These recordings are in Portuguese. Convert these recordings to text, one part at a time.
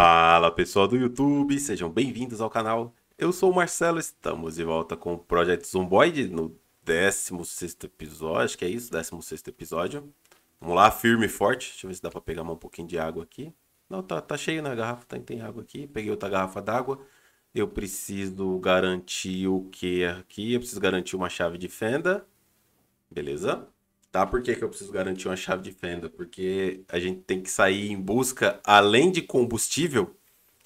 Fala pessoal do YouTube, sejam bem-vindos ao canal. Eu sou o Marcelo, estamos de volta com o Project Zomboid no 16 episódio, acho que é isso, 16 episódio. Vamos lá, firme e forte. Deixa eu ver se dá pra pegar um pouquinho de água aqui. Não, tá, tá cheio na né, garrafa, tá, tem água aqui. Peguei outra garrafa d'água. Eu preciso garantir o que aqui? Eu preciso garantir uma chave de fenda. Beleza? tá? Por que, que eu preciso garantir uma chave de fenda? Porque a gente tem que sair em busca, além de combustível,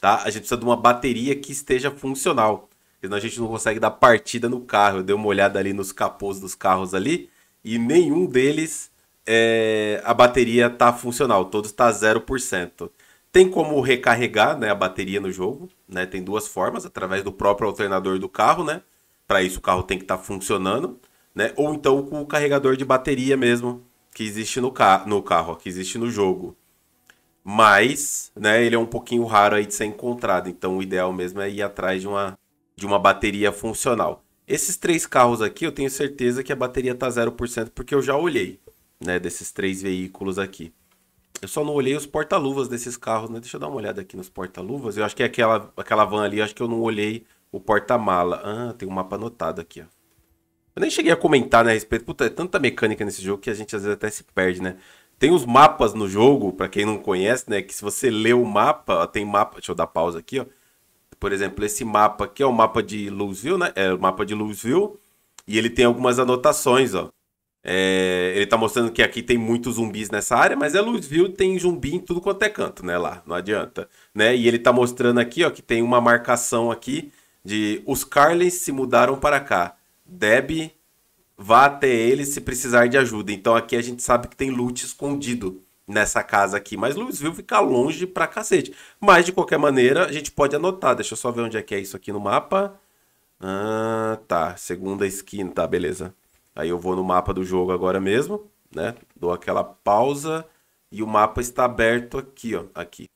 tá? A gente precisa de uma bateria que esteja funcional. Senão a gente não consegue dar partida no carro. Eu dei uma olhada ali nos capôs dos carros ali e nenhum deles é, a bateria tá funcional. Todos tá 0%. Tem como recarregar né, a bateria no jogo, né? Tem duas formas, através do próprio alternador do carro, né? Para isso o carro tem que estar tá funcionando né? Ou então com o carregador de bateria mesmo, que existe no, ca no carro, que existe no jogo. Mas, né, ele é um pouquinho raro aí de ser encontrado, então o ideal mesmo é ir atrás de uma, de uma bateria funcional. Esses três carros aqui, eu tenho certeza que a bateria tá 0%, porque eu já olhei, né, desses três veículos aqui. Eu só não olhei os porta-luvas desses carros, né? Deixa eu dar uma olhada aqui nos porta-luvas. Eu acho que é aquela, aquela van ali, eu acho que eu não olhei o porta-mala. Ah, tem um mapa anotado aqui, ó. Eu nem cheguei a comentar, né, a respeito. Puta, é tanta mecânica nesse jogo que a gente às vezes até se perde, né? Tem os mapas no jogo, para quem não conhece, né? Que se você lê o mapa, ó, tem mapa. Deixa eu dar pausa aqui, ó. Por exemplo, esse mapa aqui é o mapa de Louisville, né? É o mapa de Louisville. E ele tem algumas anotações, ó. É, ele tá mostrando que aqui tem muitos zumbis nessa área, mas é Louisville, tem zumbi em tudo quanto é canto, né? Lá, não adianta. Né? E ele tá mostrando aqui, ó, que tem uma marcação aqui de os Carlins se mudaram para cá. Deb, vá até ele se precisar de ajuda. Então aqui a gente sabe que tem loot escondido nessa casa aqui. Mas Louisville fica longe pra cacete. Mas de qualquer maneira, a gente pode anotar. Deixa eu só ver onde é que é isso aqui no mapa. Ah, tá. Segunda esquina, tá, beleza. Aí eu vou no mapa do jogo agora mesmo, né? Dou aquela pausa e o mapa está aberto aqui, ó. Aqui.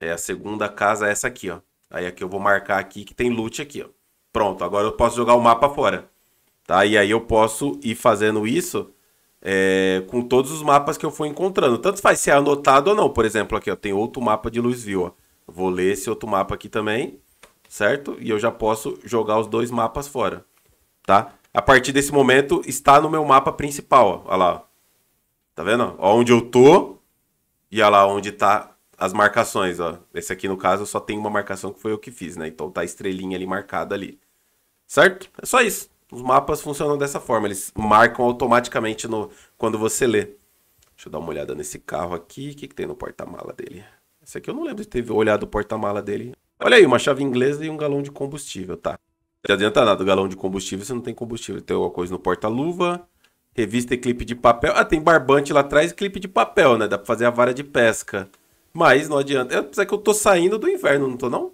É a segunda casa, essa aqui, ó. Aí aqui eu vou marcar aqui que tem loot aqui, ó. Pronto, agora eu posso jogar o mapa fora. Tá? E aí eu posso ir fazendo isso é, com todos os mapas que eu for encontrando. Tanto faz se é anotado ou não. Por exemplo, aqui ó, tem outro mapa de Louisville. Ó. Vou ler esse outro mapa aqui também, certo? E eu já posso jogar os dois mapas fora, tá? A partir desse momento, está no meu mapa principal, ó. Olha lá, ó. Tá vendo? Ó, onde eu tô e olha lá onde tá as marcações, ó. Esse aqui, no caso, só tem uma marcação que foi eu que fiz, né? Então tá a estrelinha ali marcada ali. Certo? É só isso. Os mapas funcionam dessa forma, eles marcam automaticamente no, quando você lê. Deixa eu dar uma olhada nesse carro aqui. O que, que tem no porta-mala dele? Esse aqui eu não lembro de ter olhado o porta-mala dele. Olha aí, uma chave inglesa e um galão de combustível, tá? Não adianta nada o galão de combustível, você não tem combustível. Tem alguma coisa no porta-luva, revista e clipe de papel. Ah, tem barbante lá atrás e clipe de papel, né? Dá pra fazer a vara de pesca. Mas não adianta. É, apesar que eu tô saindo do inverno, não tô não?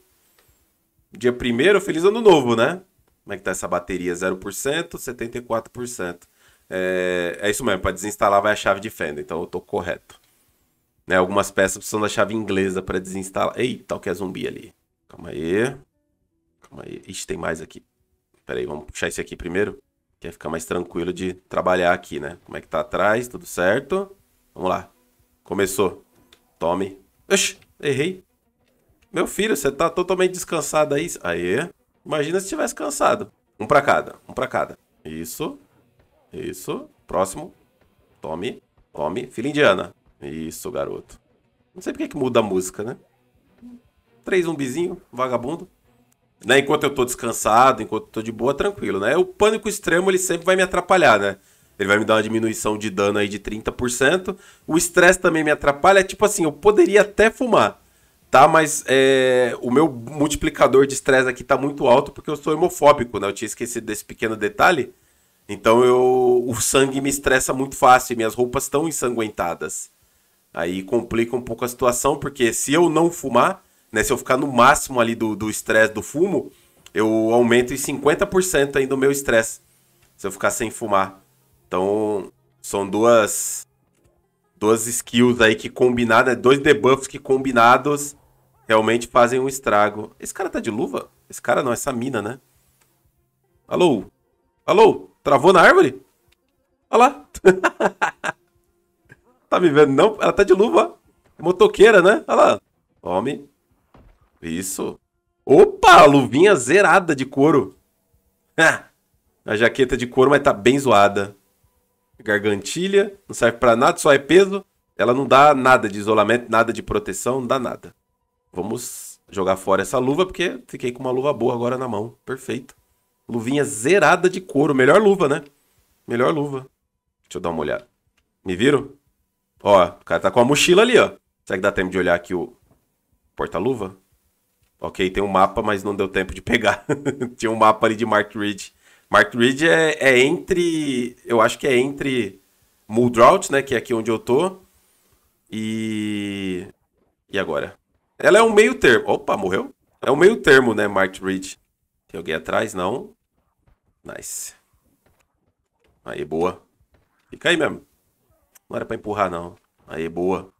Dia primeiro, feliz ano novo, né? Como é que tá essa bateria? 0%, 74%. É, é isso mesmo, para desinstalar vai a chave de fenda, então eu tô correto. Né, algumas peças precisam da chave inglesa para desinstalar. Eita, o que é zumbi ali. Calma aí. Calma aí. Ixi, tem mais aqui. Pera aí, vamos puxar esse aqui primeiro. Que ficar mais tranquilo de trabalhar aqui, né? Como é que tá atrás? Tudo certo? Vamos lá. Começou. Tome. Oxi, errei. Meu filho, você tá totalmente descansado aí. Aê. Imagina se tivesse cansado. Um para cada, um para cada. Isso. Isso. Próximo. Tome. Tome. Filha indiana. Isso, garoto. Não sei porque que muda a música, né? Três zumbizinho, vagabundo. Né? Enquanto eu tô descansado, enquanto eu tô de boa, tranquilo, né? O pânico extremo, ele sempre vai me atrapalhar, né? Ele vai me dar uma diminuição de dano aí de 30%. O estresse também me atrapalha. É tipo assim, eu poderia até fumar tá? Mas é, o meu multiplicador de estresse aqui tá muito alto porque eu sou hemofóbico, né? Eu tinha esquecido desse pequeno detalhe. Então eu, o sangue me estressa muito fácil, minhas roupas estão ensanguentadas. Aí complica um pouco a situação, porque se eu não fumar, né, se eu ficar no máximo ali do estresse do, do fumo, eu aumento em 50% ainda o meu estresse, se eu ficar sem fumar. Então, são duas duas skills aí que combinadas, é dois debuffs que combinados realmente fazem um estrago. Esse cara tá de luva? Esse cara não, essa mina, né? Alô? Alô? Travou na árvore? Olha lá. tá me vendo, não? Ela tá de luva. É motoqueira, né? Olha lá. Tome. Isso. Opa, luvinha zerada de couro. a jaqueta de couro, mas tá bem zoada gargantilha, não serve para nada, só é peso. Ela não dá nada de isolamento, nada de proteção, não dá nada. Vamos jogar fora essa luva, porque fiquei com uma luva boa agora na mão. Perfeito. Luvinha zerada de couro. Melhor luva, né? Melhor luva. Deixa eu dar uma olhada. Me viram? Ó, o cara tá com a mochila ali, ó. Será que dá tempo de olhar aqui o porta-luva? Ok, tem um mapa, mas não deu tempo de pegar. Tinha um mapa ali de Mark Reed. Mark Reed é, é entre. Eu acho que é entre Muldrout, né? Que é aqui onde eu tô. E. E agora? Ela é um meio termo. Opa, morreu? É um meio termo, né, Mark Reed? Tem alguém atrás? Não. Nice. Aí, boa. Fica aí mesmo. Não era pra empurrar, não. Aí, boa.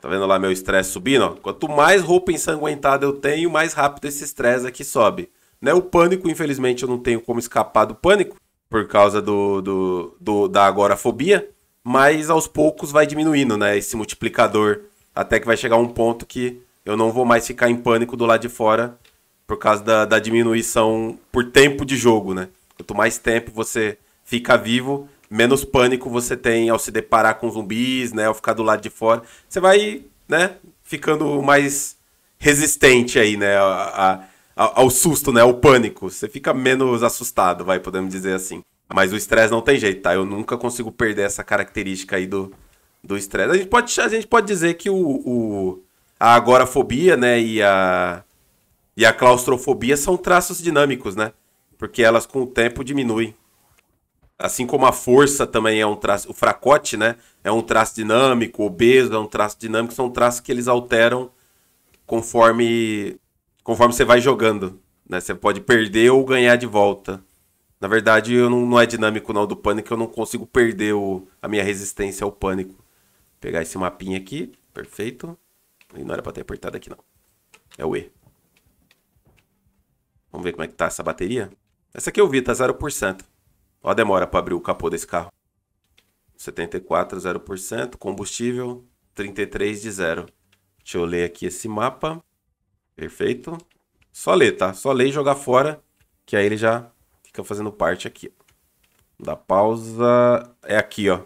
Tá vendo lá meu estresse subindo? Ó? Quanto mais roupa ensanguentada eu tenho, mais rápido esse estresse aqui sobe. Né? O pânico, infelizmente, eu não tenho como escapar do pânico, por causa do, do, do da agorafobia, mas aos poucos vai diminuindo, né? Esse multiplicador, até que vai chegar um ponto que eu não vou mais ficar em pânico do lado de fora, por causa da, da diminuição por tempo de jogo, né? Quanto mais tempo você fica vivo, menos pânico você tem ao se deparar com zumbis, né? Ao ficar do lado de fora. Você vai, né? Ficando mais resistente aí, né? A, a ao, susto, né? Ao pânico. Você fica menos assustado, vai, podemos dizer assim. Mas o estresse não tem jeito, tá? Eu nunca consigo perder essa característica aí do do estresse. A gente pode a gente pode dizer que o, o a agorafobia, né, e a e a claustrofobia são traços dinâmicos, né? Porque elas com o tempo diminuem. Assim como a força também é um traço, o fracote, né, é um traço dinâmico, o obeso é um traço dinâmico, são traços que eles alteram conforme conforme você vai jogando. Né? Você pode perder ou ganhar de volta. Na verdade, eu não, não é dinâmico não do pânico, eu não consigo perder o, a minha resistência ao pânico. Vou pegar esse mapinha aqui, perfeito. E não era pra ter apertado aqui não. É o E. Vamos ver como é que tá essa bateria. Essa aqui eu vi, tá 0%. Olha a demora pra abrir o capô desse carro. 74, 0%. Combustível, 33 de zero. Deixa eu ler aqui esse mapa. Perfeito? Só ler, tá? Só ler e jogar fora, que aí ele já fica fazendo parte aqui. Da pausa é aqui, ó.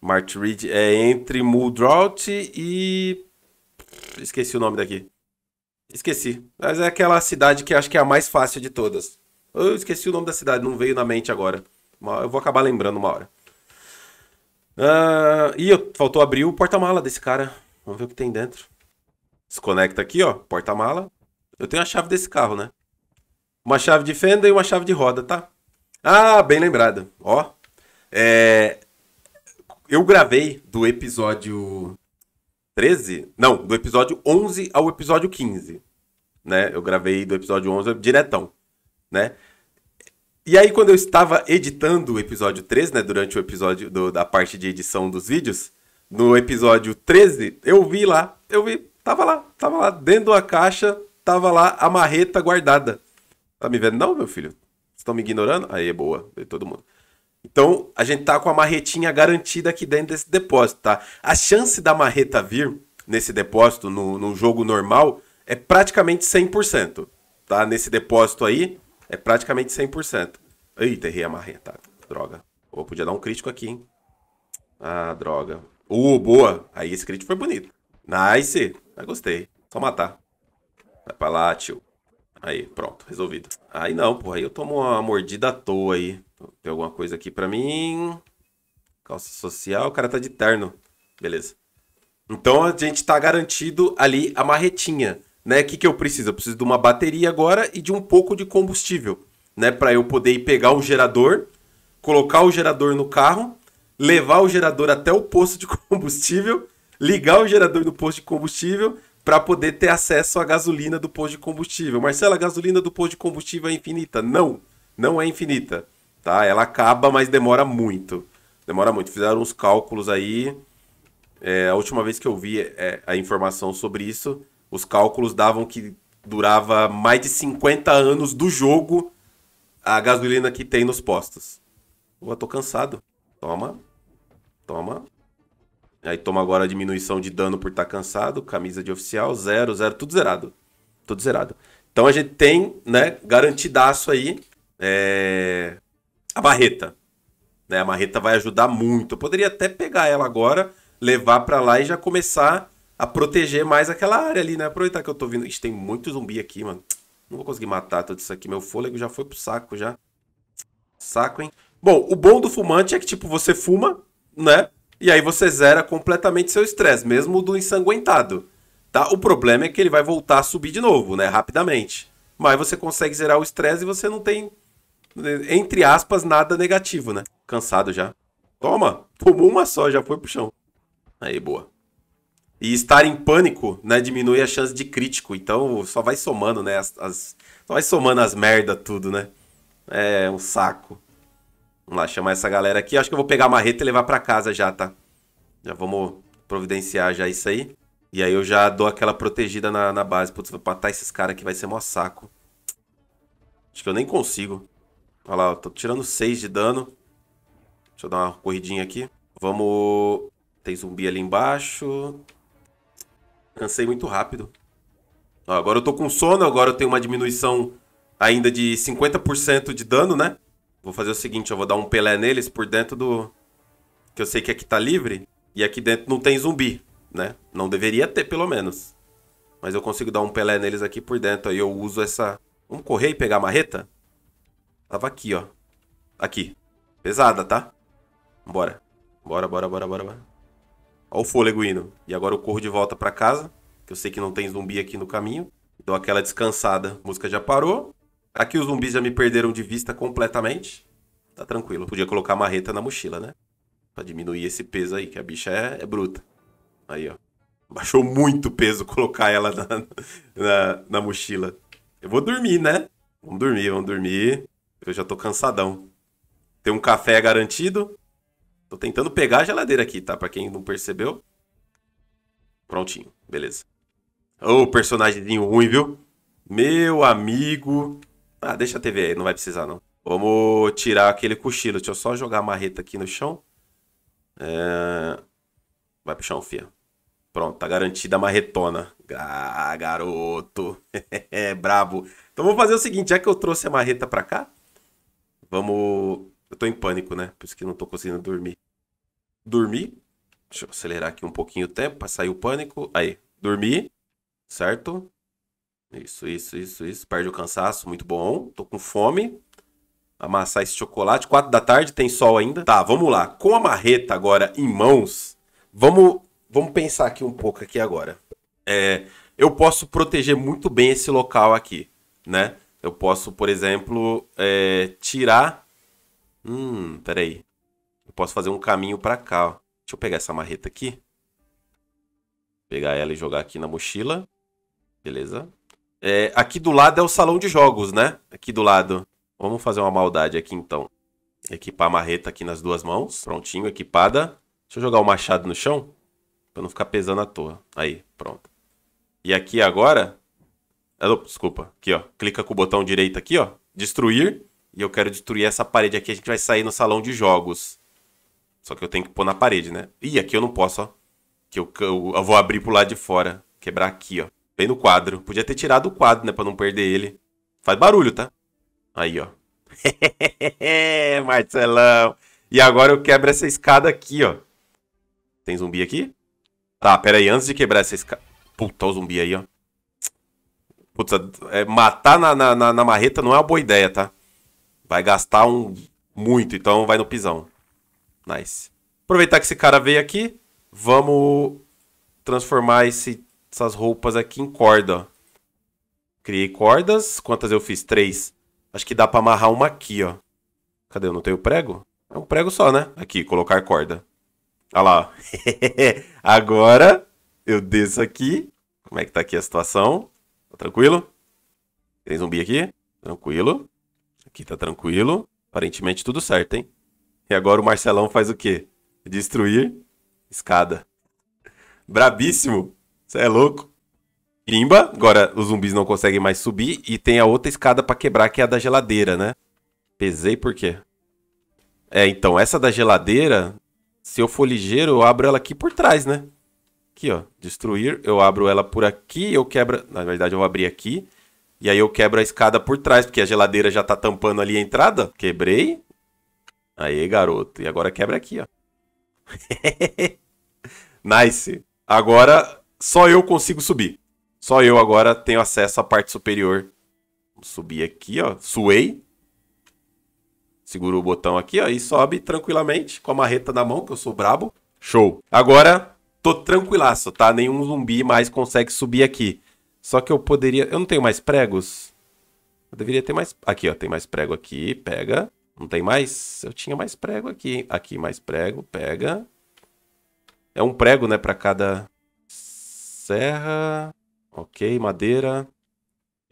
Mart Reed é entre Muldraut e. Esqueci o nome daqui. Esqueci. Mas é aquela cidade que acho que é a mais fácil de todas. Eu esqueci o nome da cidade, não veio na mente agora. Eu vou acabar lembrando uma hora. Uh, e faltou abrir o porta-mala desse cara. Vamos ver o que tem dentro. Desconecta aqui, ó, porta-mala. Eu tenho a chave desse carro, né? Uma chave de fenda e uma chave de roda, tá? Ah, bem lembrado. Ó, é... eu gravei do episódio 13, não, do episódio 11 ao episódio 15, né? Eu gravei do episódio 11 diretão, né? E aí quando eu estava editando o episódio 13, né, durante o episódio do, da parte de edição dos vídeos, no episódio 13, eu vi lá, eu vi, Tava lá, tava lá, dentro da caixa, tava lá a marreta guardada. Tá me vendo? Não, meu filho. estão me ignorando? Aí, boa, veio todo mundo. Então, a gente tá com a marretinha garantida aqui dentro desse depósito, tá? A chance da marreta vir nesse depósito, no, no jogo normal, é praticamente 100%. Tá? Nesse depósito aí, é praticamente 100%. Eita, errei a marreta. Droga. Ou podia dar um crítico aqui, hein? Ah, droga. Uh, boa. Aí esse crítico foi bonito. Nice. Ah, gostei. Só matar. Vai pra lá, tio. Aí, pronto, resolvido. Aí não, porra, aí eu tomo uma mordida à toa aí. Tem alguma coisa aqui pra mim. Calça social, o cara tá de terno. Beleza. Então a gente tá garantido ali a marretinha, né? O que, que eu preciso? Eu preciso de uma bateria agora e de um pouco de combustível, né? Pra eu poder ir pegar o gerador, colocar o gerador no carro, levar o gerador até o posto de combustível ligar o gerador do posto de combustível para poder ter acesso à gasolina do posto de combustível. Marcela, a gasolina do posto de combustível é infinita? Não, não é infinita. Tá? Ela acaba, mas demora muito. Demora muito. Fizeram uns cálculos aí. É, a última vez que eu vi é, a informação sobre isso, os cálculos davam que durava mais de 50 anos do jogo a gasolina que tem nos postos. Eu tô cansado. Toma. Toma. Aí toma agora a diminuição de dano por estar tá cansado, camisa de oficial, zero, zero, tudo zerado. Tudo zerado. Então a gente tem, né, garantidaço aí é... a marreta. Né, a marreta vai ajudar muito. Eu poderia até pegar ela agora, levar para lá e já começar a proteger mais aquela área ali, né? Aproveitar que eu tô vindo. Ixi, tem muito zumbi aqui, mano. Não vou conseguir matar tudo isso aqui. Meu fôlego já foi pro saco já. Saco, hein? Bom, o bom do fumante é que, tipo, você fuma, né? e aí você zera completamente seu estresse, mesmo do ensanguentado. Tá? O problema é que ele vai voltar a subir de novo, né? Rapidamente. Mas você consegue zerar o estresse e você não tem, entre aspas, nada negativo, né? Cansado já. Toma! Tomou uma só, já foi pro chão. Aí, boa. E estar em pânico, né, diminui a chance de crítico. Então só vai somando, né? As, as, só vai somando as merda tudo, né? É um saco. Vamos lá, chamar essa galera aqui. Acho que eu vou pegar a marreta e levar para casa já, tá? Já vamos providenciar já isso aí. E aí eu já dou aquela protegida na, na base. Putz, vou matar esses caras aqui, vai ser mó saco. Acho que eu nem consigo. Olha lá, eu tô tirando 6 de dano. Deixa eu dar uma corridinha aqui. Vamos... Tem zumbi ali embaixo. Cansei muito rápido. Ó, agora eu tô com sono, agora eu tenho uma diminuição ainda de 50% de dano, né? Vou fazer o seguinte, eu vou dar um Pelé neles por dentro do... Que eu sei que aqui tá livre. E aqui dentro não tem zumbi, né? Não deveria ter, pelo menos. Mas eu consigo dar um Pelé neles aqui por dentro. Aí eu uso essa... Vamos correr e pegar a marreta? Tava aqui, ó. Aqui. Pesada, tá? Bora. Bora, bora, bora, bora, bora. Ó o fôlego indo. E agora eu corro de volta pra casa. Que eu sei que não tem zumbi aqui no caminho. Dou aquela descansada. A música já parou. Aqui os zumbis já me perderam de vista completamente. Tá tranquilo. Podia colocar a marreta na mochila, né? Pra diminuir esse peso aí, que a bicha é, é bruta. Aí, ó. Baixou muito peso colocar ela na, na, na mochila. Eu vou dormir, né? Vamos dormir, vamos dormir. Eu já tô cansadão. Tem um café garantido. Tô tentando pegar a geladeira aqui, tá? Pra quem não percebeu. Prontinho, beleza. Ô, oh, personagemzinho ruim, viu? Meu amigo. Ah, deixa a TV aí, não vai precisar não. Vamos tirar aquele cochilo. Deixa eu só jogar a marreta aqui no chão. É... Vai pro chão, fia. Pronto, tá garantida a marretona. Ah, garoto. é, brabo. Então vamos fazer o seguinte, já que eu trouxe a marreta pra cá, vamos... Eu tô em pânico, né? Por isso que não tô conseguindo dormir. Dormir. Deixa eu acelerar aqui um pouquinho o tempo pra sair o pânico. Aí, dormir. Certo? Isso, isso, isso, isso. Perde o cansaço, muito bom. Tô com fome. Amassar esse chocolate. Quatro da tarde, tem sol ainda. Tá, vamos lá. Com a marreta agora em mãos, vamos, vamos pensar aqui um pouco aqui agora. É, eu posso proteger muito bem esse local aqui, né? Eu posso, por exemplo, é, tirar... Hum, peraí. Eu posso fazer um caminho para cá, ó. Deixa eu pegar essa marreta aqui. Pegar ela e jogar aqui na mochila. Beleza. É, aqui do lado é o salão de jogos, né? Aqui do lado. Vamos fazer uma maldade aqui então. Equipar a marreta aqui nas duas mãos. Prontinho, equipada. Deixa eu jogar o machado no chão. Pra não ficar pesando à toa. Aí, pronto. E aqui agora... Ah, desculpa. Aqui, ó. Clica com o botão direito aqui, ó. Destruir. E eu quero destruir essa parede aqui. A gente vai sair no salão de jogos. Só que eu tenho que pôr na parede, né? Ih, aqui eu não posso, ó. Que eu, eu, eu vou abrir pro lado de fora. Quebrar aqui, ó. Bem no quadro. Podia ter tirado o quadro, né? Pra não perder ele. Faz barulho, tá? Aí, ó. Marcelão. E agora eu quebro essa escada aqui, ó. Tem zumbi aqui? Tá, pera aí. Antes de quebrar essa escada... Puta, o zumbi aí, ó. Puta, é, matar na, na, na, marreta não é uma boa ideia, tá? Vai gastar um muito, então vai no pisão. Nice. Aproveitar que esse cara veio aqui. Vamos transformar esse essas roupas aqui em corda, Criei cordas. Quantas eu fiz? Três. Acho que dá pra amarrar uma aqui, ó. Cadê? Eu não tenho prego? É um prego só, né? Aqui, colocar corda. Olha lá, Agora, eu desço aqui. Como é que tá aqui a situação? Tá tranquilo? Tem zumbi aqui? Tranquilo. Aqui tá tranquilo. Aparentemente tudo certo, hein? E agora o Marcelão faz o quê? Destruir escada. Brabíssimo! Você é louco? Limba, agora os zumbis não conseguem mais subir e tem a outra escada para quebrar que é a da geladeira, né? Pesei por quê? É, então, essa da geladeira, se eu for ligeiro, eu abro ela aqui por trás, né? Aqui, ó, destruir, eu abro ela por aqui, eu quebro, na verdade eu vou abrir aqui, e aí eu quebro a escada por trás, porque a geladeira já tá tampando ali a entrada. Quebrei. Aí, garoto, e agora quebra aqui, ó. nice. Agora só eu consigo subir. Só eu agora tenho acesso à parte superior. Vou subir aqui, ó. Suei. Seguro o botão aqui, ó. E sobe tranquilamente com a marreta na mão, que eu sou brabo. Show. Agora tô tranquilaço, tá? Nenhum zumbi mais consegue subir aqui. Só que eu poderia... Eu não tenho mais pregos? Eu deveria ter mais... Aqui, ó. Tem mais prego aqui. Pega. Não tem mais? Eu tinha mais prego aqui. Aqui mais prego. Pega. É um prego, né? Pra cada serra. Ok, madeira.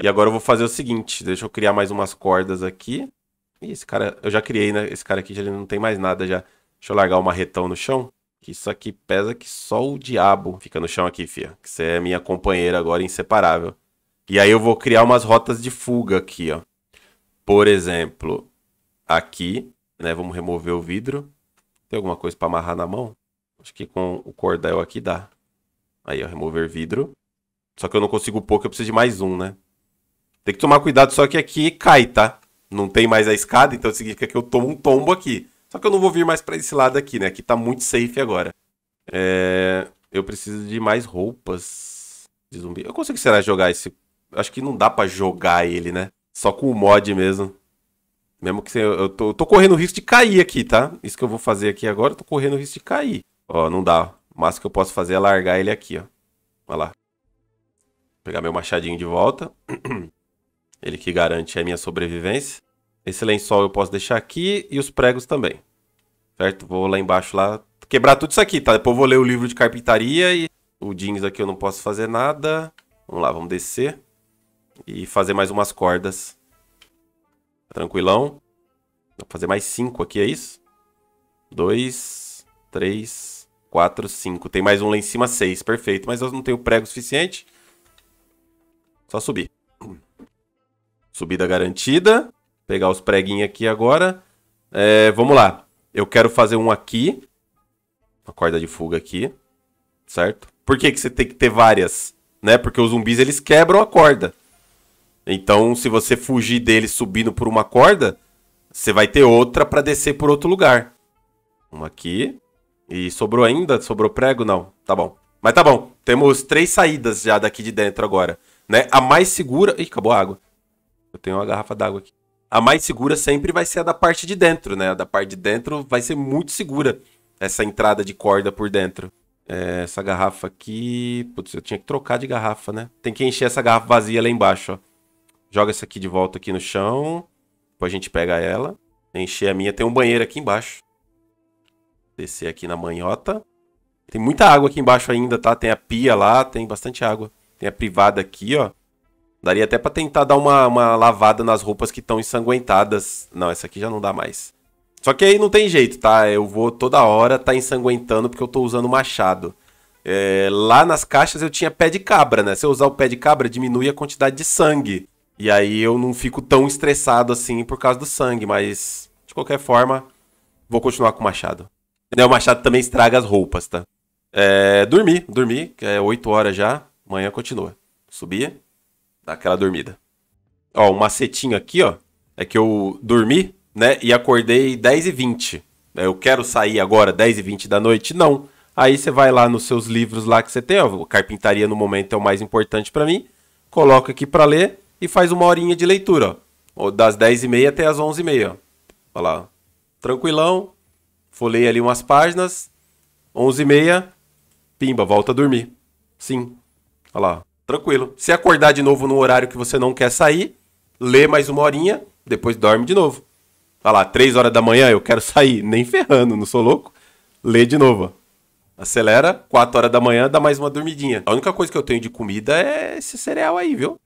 E agora eu vou fazer o seguinte, deixa eu criar mais umas cordas aqui. Ih, esse cara, eu já criei, né? Esse cara aqui já não tem mais nada já. Deixa eu largar o marretão no chão. isso aqui pesa que só o diabo fica no chão aqui, fia. Que você é minha companheira agora inseparável. E aí eu vou criar umas rotas de fuga aqui, ó. Por exemplo, aqui, né? Vamos remover o vidro. Tem alguma coisa para amarrar na mão? Acho que com o cordel aqui dá. Aí, ó, remover vidro. Só que eu não consigo pôr, que eu preciso de mais um, né? Tem que tomar cuidado, só que aqui cai, tá? Não tem mais a escada, então significa que eu tomo um tombo aqui. Só que eu não vou vir mais pra esse lado aqui, né? Aqui tá muito safe agora. É... Eu preciso de mais roupas de zumbi. Eu consigo, será, jogar esse... Acho que não dá pra jogar ele, né? Só com o mod mesmo. Mesmo que eu, eu, tô, eu tô correndo risco de cair aqui, tá? Isso que eu vou fazer aqui agora, eu tô correndo risco de cair. Ó, não dá. O máximo que eu posso fazer é largar ele aqui, ó. Olha lá. Vou pegar meu machadinho de volta. Ele que garante a minha sobrevivência. Esse lençol eu posso deixar aqui e os pregos também. Certo? Vou lá embaixo lá quebrar tudo isso aqui, tá? Depois eu vou ler o livro de carpintaria e o jeans aqui eu não posso fazer nada. Vamos lá, vamos descer e fazer mais umas cordas. Tá tranquilão. Vou fazer mais cinco aqui, é isso? Dois, três, 4, 5. Tem mais um lá em cima, 6. Perfeito. Mas eu não tenho prego suficiente. Só subir. Subida garantida. Pegar os preguinhos aqui agora. É, vamos lá. Eu quero fazer um aqui. Uma corda de fuga aqui. Certo? Por que, que você tem que ter várias? Né? Porque os zumbis eles quebram a corda. Então, se você fugir deles subindo por uma corda, você vai ter outra para descer por outro lugar. Uma aqui. E sobrou ainda? Sobrou prego? Não. Tá bom. Mas tá bom. Temos três saídas já daqui de dentro agora. Né? A mais segura. Ih, acabou a água. Eu tenho uma garrafa d'água aqui. A mais segura sempre vai ser a da parte de dentro, né? A da parte de dentro vai ser muito segura. Essa entrada de corda por dentro. É, essa garrafa aqui. Putz, eu tinha que trocar de garrafa, né? Tem que encher essa garrafa vazia lá embaixo, ó. Joga essa aqui de volta aqui no chão. Depois a gente pega ela. Encher a minha. Tem um banheiro aqui embaixo. Descer aqui na manhota. Tem muita água aqui embaixo ainda, tá? Tem a pia lá, tem bastante água. Tem a privada aqui, ó. Daria até pra tentar dar uma, uma lavada nas roupas que estão ensanguentadas. Não, essa aqui já não dá mais. Só que aí não tem jeito, tá? Eu vou toda hora tá ensanguentando porque eu tô usando machado. É, lá nas caixas eu tinha pé de cabra, né? Se eu usar o pé de cabra, diminui a quantidade de sangue. E aí eu não fico tão estressado assim por causa do sangue, mas de qualquer forma, vou continuar com o machado. Daniel Machado também estraga as roupas, tá? É, dormir, dormir, que é 8 horas já, amanhã continua. Subir, dá aquela dormida. Ó, um macetinho aqui, ó, é que eu dormi, né, e acordei 10 e 20 é, Eu quero sair agora 10 e 20 da noite? Não. Aí você vai lá nos seus livros lá que você tem, ó, Carpintaria no momento é o mais importante para mim, coloca aqui para ler e faz uma horinha de leitura, ó. Das 10 h 30 até as 11 h 30 ó. Olha lá, tranquilão, folhei ali umas páginas, 11 e meia, pimba, volta a dormir. Sim. Olha lá, tranquilo. Se acordar de novo num horário que você não quer sair, lê mais uma horinha, depois dorme de novo. Olha lá, 3 horas da manhã eu quero sair, nem ferrando, não sou louco. Lê de novo. Acelera, 4 horas da manhã dá mais uma dormidinha. A única coisa que eu tenho de comida é esse cereal aí, viu?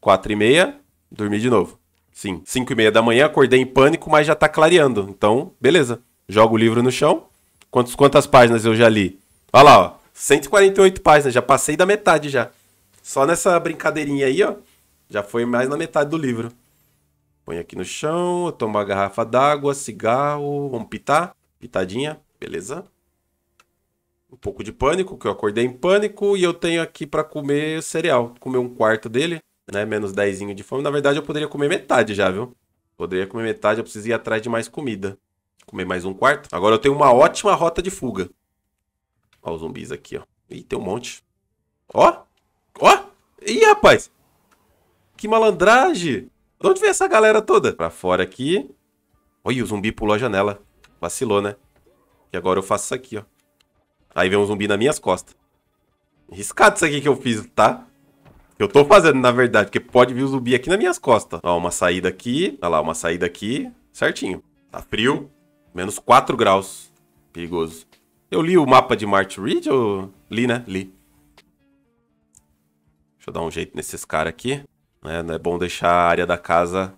4 e meia, dormi de novo. Sim, 5 e meia da manhã, acordei em pânico, mas já tá clareando. Então, beleza. Jogo o livro no chão. Quantos, quantas páginas eu já li? Olha lá, ó. 148 páginas, já passei da metade já. Só nessa brincadeirinha aí, ó. Já foi mais na metade do livro. Põe aqui no chão, toma uma garrafa d'água, cigarro, vamos pitar. Pitadinha, beleza? Um pouco de pânico, que eu acordei em pânico e eu tenho aqui para comer cereal. Comer um quarto dele, né? Menos dezinho de fome. Na verdade, eu poderia comer metade já, viu? Poderia comer metade, eu preciso ir atrás de mais comida. Comer mais um quarto. Agora eu tenho uma ótima rota de fuga. Ó os zumbis aqui, ó. Ih, tem um monte. Ó! Ó! Ih, rapaz! Que malandragem! De onde vem essa galera toda? Pra fora aqui. Olha, o zumbi pulou a janela. Vacilou, né? E agora eu faço isso aqui, ó. Aí vem um zumbi nas minhas costas. Riscado isso aqui que eu fiz, tá? Eu tô fazendo, na verdade, porque pode vir o zumbi aqui nas minhas costas. Ó, uma saída aqui. Olha lá, uma saída aqui. Certinho. Tá frio. Menos 4 graus. Perigoso. Eu li o mapa de Marte Ridge ou... Li, né? Li. Deixa eu dar um jeito nesses caras aqui. É, não é bom deixar a área da casa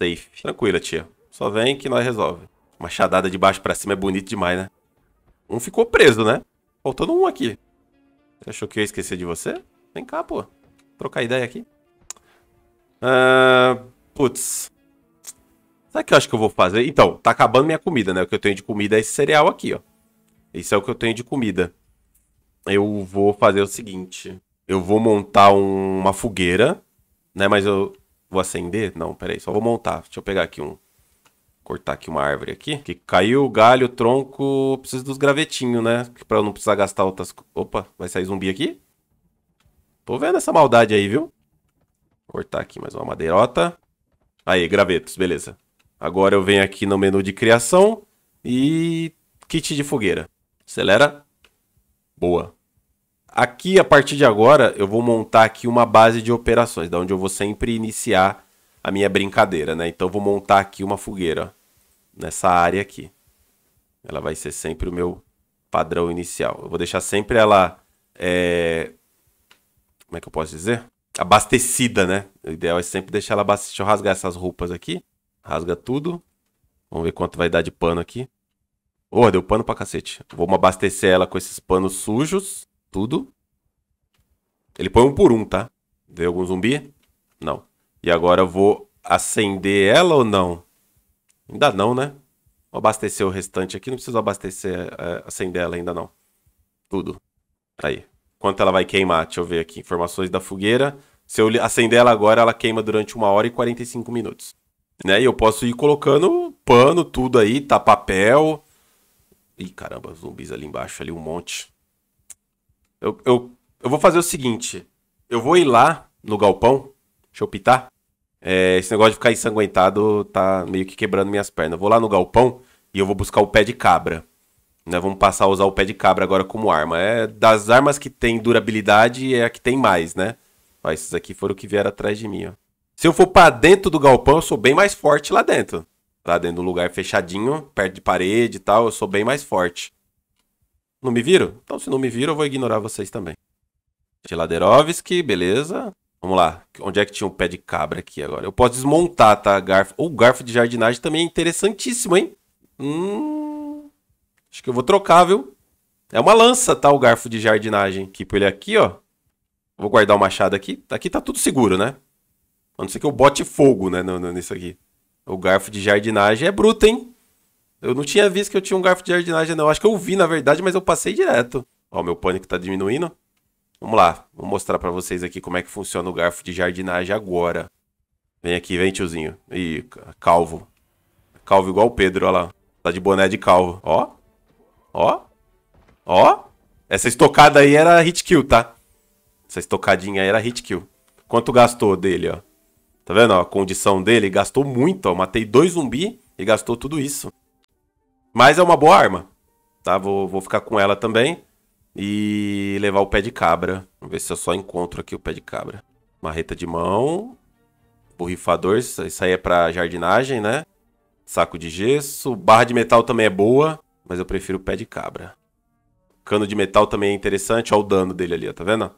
safe. Tranquila, tia. Só vem que nós resolve. Uma chadada de baixo pra cima é bonito demais, né? Um ficou preso, né? Faltando um aqui. Você achou que eu ia esquecer de você? Vem cá, pô. Trocar ideia aqui. Uh, putz. Sabe o que eu acho que eu vou fazer? Então, tá acabando minha comida, né? O que eu tenho de comida é esse cereal aqui, ó. Isso é o que eu tenho de comida. Eu vou fazer o seguinte. Eu vou montar um, uma fogueira, né? Mas eu vou acender? Não, peraí, só vou montar. Deixa eu pegar aqui um... Cortar aqui uma árvore aqui. Que caiu, galho, tronco... Preciso dos gravetinhos, né? Pra eu não precisar gastar outras... Opa, vai sair zumbi aqui? Tô vendo essa maldade aí, viu? Cortar aqui mais uma madeirota. Aí, gravetos, beleza. Agora eu venho aqui no menu de criação e kit de fogueira. Acelera. Boa. Aqui, a partir de agora, eu vou montar aqui uma base de operações, da onde eu vou sempre iniciar a minha brincadeira, né? Então, eu vou montar aqui uma fogueira nessa área aqui. Ela vai ser sempre o meu padrão inicial. Eu vou deixar sempre ela... É... Como é que eu posso dizer? Abastecida, né? O ideal é sempre deixar ela abastecida. Deixa eu rasgar essas roupas aqui. Rasga tudo. Vamos ver quanto vai dar de pano aqui. Oh, deu pano pra cacete. Vamos abastecer ela com esses panos sujos. Tudo. Ele põe um por um, tá? Deu algum zumbi? Não. E agora eu vou acender ela ou não? Ainda não, né? Vou abastecer o restante aqui. Não preciso abastecer, é, acender ela ainda não. Tudo. Aí. Quanto ela vai queimar? Deixa eu ver aqui. Informações da fogueira. Se eu acender ela agora, ela queima durante 1 hora e 45 minutos né? E eu posso ir colocando pano, tudo aí, tá papel. Ih, caramba, zumbis ali embaixo, ali um monte. Eu, eu, eu vou fazer o seguinte: eu vou ir lá no galpão, deixa eu pitar. É, esse negócio de ficar ensanguentado tá meio que quebrando minhas pernas. Eu vou lá no galpão e eu vou buscar o pé de cabra. né vamos passar a usar o pé de cabra agora como arma. É das armas que tem durabilidade, é a que tem mais, né? Ó, esses aqui foram o que vieram atrás de mim, ó. Se eu for para dentro do galpão, eu sou bem mais forte lá dentro. Lá dentro do lugar fechadinho, perto de parede e tal, eu sou bem mais forte. Não me viram? Então, se não me viram, eu vou ignorar vocês também. Geladerovski, beleza. Vamos lá. Onde é que tinha um pé de cabra aqui agora? Eu posso desmontar, tá? Garfo. O garfo de jardinagem também é interessantíssimo, hein? Hum... Acho que eu vou trocar, viu? É uma lança, tá? O garfo de jardinagem. Aqui por ele aqui, ó. Vou guardar o machado aqui. Aqui tá tudo seguro, né? A não ser que eu bote fogo, né, nisso aqui. O garfo de jardinagem é bruto, hein? Eu não tinha visto que eu tinha um garfo de jardinagem, não. Acho que eu vi, na verdade, mas eu passei direto. Ó, meu pânico tá diminuindo. Vamos lá, vou mostrar pra vocês aqui como é que funciona o garfo de jardinagem agora. Vem aqui, vem tiozinho. Ih, calvo. Calvo igual o Pedro, olha lá. Tá de boné de calvo. Ó, ó, ó. Essa estocada aí era hit kill, tá? Essa estocadinha aí era hit kill. Quanto gastou dele, ó? Tá vendo a condição dele? Gastou muito, ó. Matei dois zumbi e gastou tudo isso. Mas é uma boa arma. Tá? Vou, vou ficar com ela também. E levar o pé de cabra. Vamos ver se eu só encontro aqui o pé de cabra. Marreta de mão. Borrifador. Isso aí é pra jardinagem, né? Saco de gesso. Barra de metal também é boa. Mas eu prefiro o pé de cabra. Cano de metal também é interessante. Olha o dano dele ali, ó, tá vendo?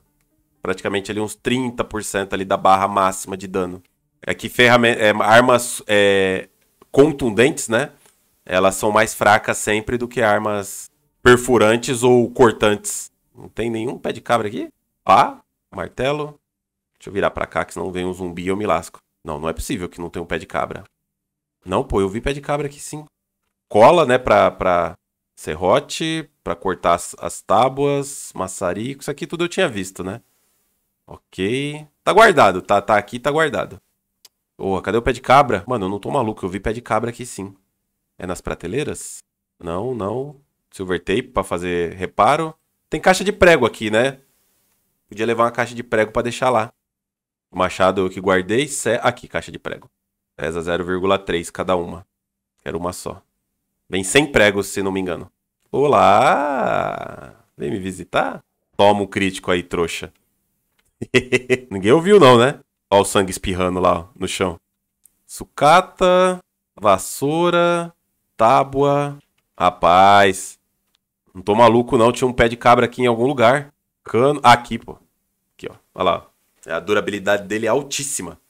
Praticamente ali uns 30% ali da barra máxima de dano é ferramenta, é, armas é, contundentes, né? Elas são mais fracas sempre do que armas perfurantes ou cortantes. Não tem nenhum pé de cabra aqui? Pá, martelo. Deixa eu virar pra cá, que senão vem um zumbi e eu me lasco. Não, não é possível que não tenha um pé de cabra. Não, pô, eu vi pé de cabra aqui sim. Cola, né, pra, pra serrote, pra cortar as, as tábuas, maçarico. Isso aqui tudo eu tinha visto, né? Ok. Tá guardado, tá, tá aqui, tá guardado. Ô, cadê o pé de cabra? Mano, eu não tô maluco, eu vi pé de cabra aqui sim. É nas prateleiras? Não, não. Silver tape pra fazer reparo. Tem caixa de prego aqui, né? Podia levar uma caixa de prego pra deixar lá. O machado que guardei, ce... aqui, caixa de prego. Pesa 0,3 cada uma. Quero uma só. Vem sem pregos, se não me engano. Olá! Vem me visitar? Toma um crítico aí, trouxa. Ninguém ouviu não, né? Ó o sangue espirrando lá no chão. Sucata, vassoura, tábua. Rapaz, não tô maluco não, tinha um pé de cabra aqui em algum lugar. Cano, aqui, pô. Aqui, ó. Olha lá. A durabilidade dele é altíssima.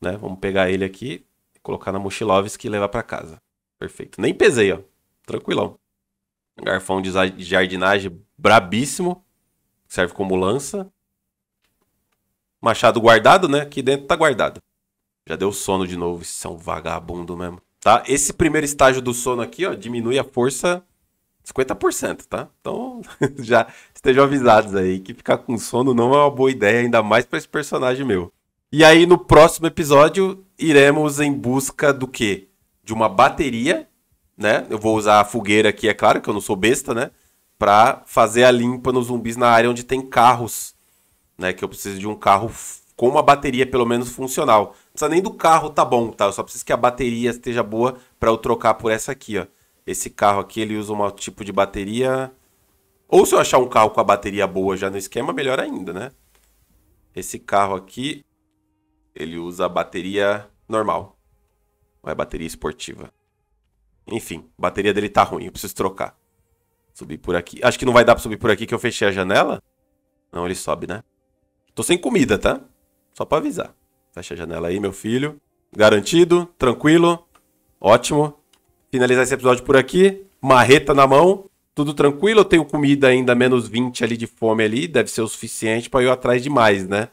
Né? Vamos pegar ele aqui, colocar na mochilovski e levar para casa. Perfeito. Nem pesei, ó. Tranquilão. Garfão de jardinagem brabíssimo. Serve como lança machado guardado, né? Aqui dentro tá guardado. Já deu sono de novo, isso é um vagabundo mesmo. Tá? Esse primeiro estágio do sono aqui, ó, diminui a força 50%, tá? Então, já estejam avisados aí que ficar com sono não é uma boa ideia, ainda mais para esse personagem meu. E aí, no próximo episódio, iremos em busca do quê? De uma bateria, né? Eu vou usar a fogueira aqui, é claro, que eu não sou besta, né? Pra fazer a limpa nos zumbis na área onde tem carros né? Que eu preciso de um carro com uma bateria pelo menos funcional. Não precisa nem do carro tá bom, tá? Eu só preciso que a bateria esteja boa para eu trocar por essa aqui, ó. Esse carro aqui, ele usa um tipo de bateria... Ou se eu achar um carro com a bateria boa já no esquema, melhor ainda, né? Esse carro aqui, ele usa bateria normal. Ou é bateria esportiva. Enfim, a bateria dele tá ruim, eu preciso trocar. Subir por aqui. Acho que não vai dar pra subir por aqui que eu fechei a janela. Não, ele sobe, né? Tô sem comida, tá? Só pra avisar. Fecha a janela aí, meu filho. Garantido, tranquilo, ótimo. Finalizar esse episódio por aqui. Marreta na mão, tudo tranquilo. Eu tenho comida ainda, menos 20 ali de fome ali. Deve ser o suficiente pra eu ir atrás demais, né?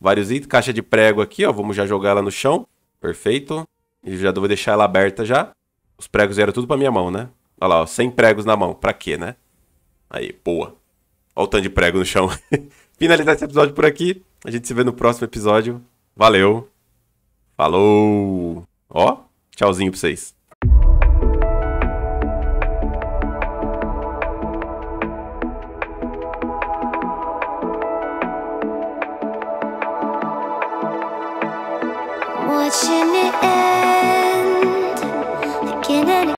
Vários itens, caixa de prego aqui, ó. Vamos já jogar ela no chão. Perfeito. E já vou deixar ela aberta já. Os pregos eram tudo pra minha mão, né? Olha lá, ó, Sem pregos na mão. Pra quê, né? Aí, boa. Olha o tanto de prego no chão. finalizar esse episódio por aqui. A gente se vê no próximo episódio. Valeu. Falou. Ó, tchauzinho pra vocês.